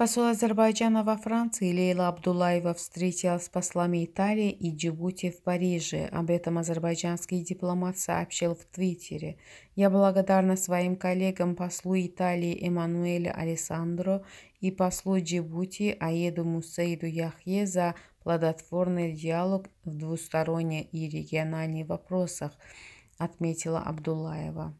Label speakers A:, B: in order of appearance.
A: Посол Азербайджана во Франции Лейла Абдулаева встретилась с послами Италии и Джибути в Париже. Об этом азербайджанский дипломат сообщил в Твиттере. «Я благодарна своим коллегам послу Италии Эммануэле Алессандро и послу Джибути Аеду Мусейду Яхье за плодотворный диалог в двусторонних и региональных вопросах», отметила Абдулаева.